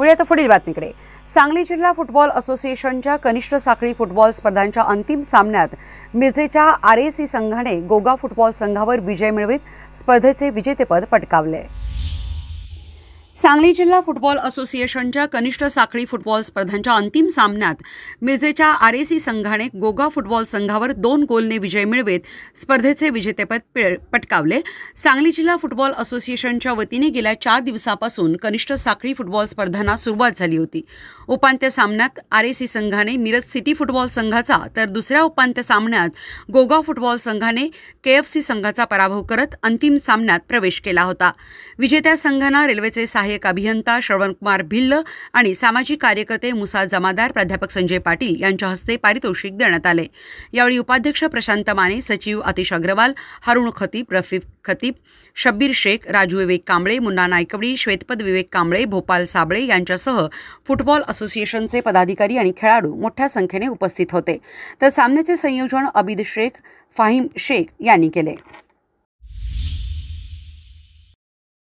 आता पुढील बातमीकडे सांगली जिल्हा फुटबॉल असोसिएशनच्या कनिष्ठ साखळी फुटबॉल स्पर्धांच्या अंतिम सामन्यात मिरजेच्या आरएसी संघाने गोगा फुटबॉल संघावर विजय मिळवित स्पर्धेचे विजेतेपद पटकावले सांगली जिल्हा फुटबॉल असोसिएशनच्या कनिष्ठ साखळी फुटबॉल स्पर्धांच्या अंतिम सामन्यात मिरजेच्या आरएसी संघाने गोगा फुटबॉल संघावर दोन गोलने विजय मिळवेत स्पर्धेचे विजेतेपद पटकावले सांगली जिल्हा फुटबॉल असोसिएशनच्या वतीने गेल्या चार दिवसापासून कनिष्ठ साखळी फुटबॉल स्पर्धांना सुरुवात झाली होती उपांत्य सामन्यात आरएसी संघाने मिरज सिटी फुटबॉल संघाचा तर दुसऱ्या उपांत्य सामन्यात गोगा फुटबॉल संघाने केएफसी संघाचा पराभव करत अंतिम सामन्यात प्रवेश केला होता विजेत्या संघांना रेल्वेचे सहाय्यक सहाय्यक अभियंता श्रवणकुमार भिल्ल आणि सामाजिक कार्यकर्ते मुसा जमादार प्राध्यापक संजय पाटील यांच्या हस्ते पारितोषिक देण्यात आले यावेळी उपाध्यक्ष प्रशांत माने सचिव आतिश अग्रवाल हरुण खतीब रफीफ खतीब शब्बीर शेख राजू विवेक कांबळे मुन्ना नायकवडी श्वेतपद विवेक कांबळे भोपाल साबळे यांच्यासह फुटबॉल असोसिएशनचे पदाधिकारी आणि खेळाडू मोठ्या संख्येने उपस्थित होते तर सामन्याचे संयोजन अबिद शेख फाहिम शेख यांनी केले